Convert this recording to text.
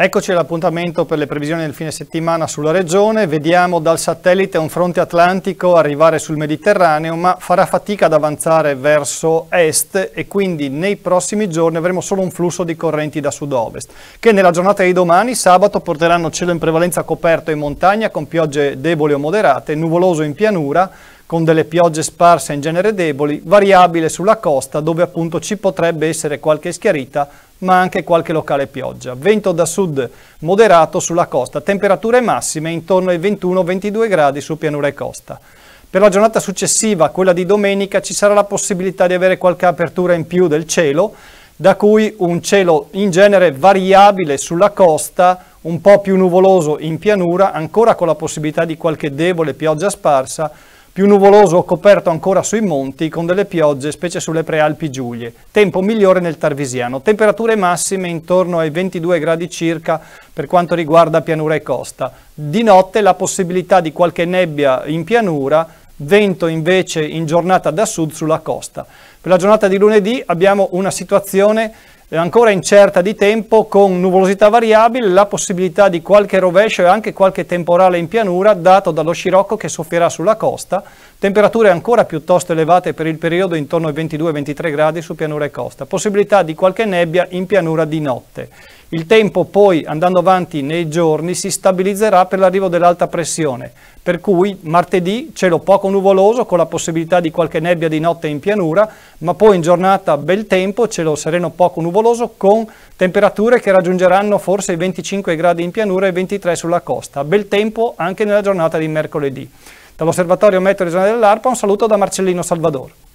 Eccoci all'appuntamento per le previsioni del fine settimana sulla regione. Vediamo dal satellite un fronte atlantico arrivare sul Mediterraneo, ma farà fatica ad avanzare verso est e quindi nei prossimi giorni avremo solo un flusso di correnti da sud-ovest, che nella giornata di domani, sabato, porteranno cielo in prevalenza coperto in montagna con piogge deboli o moderate, nuvoloso in pianura con delle piogge sparse in genere deboli, variabile sulla costa dove appunto ci potrebbe essere qualche schiarita ma anche qualche locale pioggia. Vento da sud moderato sulla costa, temperature massime intorno ai 21-22 gradi su pianura e costa. Per la giornata successiva, quella di domenica, ci sarà la possibilità di avere qualche apertura in più del cielo, da cui un cielo in genere variabile sulla costa, un po' più nuvoloso in pianura, ancora con la possibilità di qualche debole pioggia sparsa, più nuvoloso o coperto ancora sui monti con delle piogge specie sulle prealpi Giulie. Tempo migliore nel Tarvisiano, temperature massime intorno ai 22 gradi circa per quanto riguarda pianura e costa. Di notte la possibilità di qualche nebbia in pianura, vento invece in giornata da sud sulla costa. Per la giornata di lunedì abbiamo una situazione ancora incerta di tempo con nuvolosità variabile, la possibilità di qualche rovescio e anche qualche temporale in pianura dato dallo scirocco che soffierà sulla costa, temperature ancora piuttosto elevate per il periodo intorno ai 22-23 gradi su pianura e costa, possibilità di qualche nebbia in pianura di notte. Il tempo poi, andando avanti nei giorni, si stabilizzerà per l'arrivo dell'alta pressione, per cui martedì cielo poco nuvoloso con la possibilità di qualche nebbia di notte in pianura, ma poi in giornata bel tempo, cielo sereno poco nuvoloso con temperature che raggiungeranno forse i 25 gradi in pianura e i 23 sulla costa. Bel tempo anche nella giornata di mercoledì. Dall'Osservatorio Meteo Regionale dell'ARPA un saluto da Marcellino Salvador.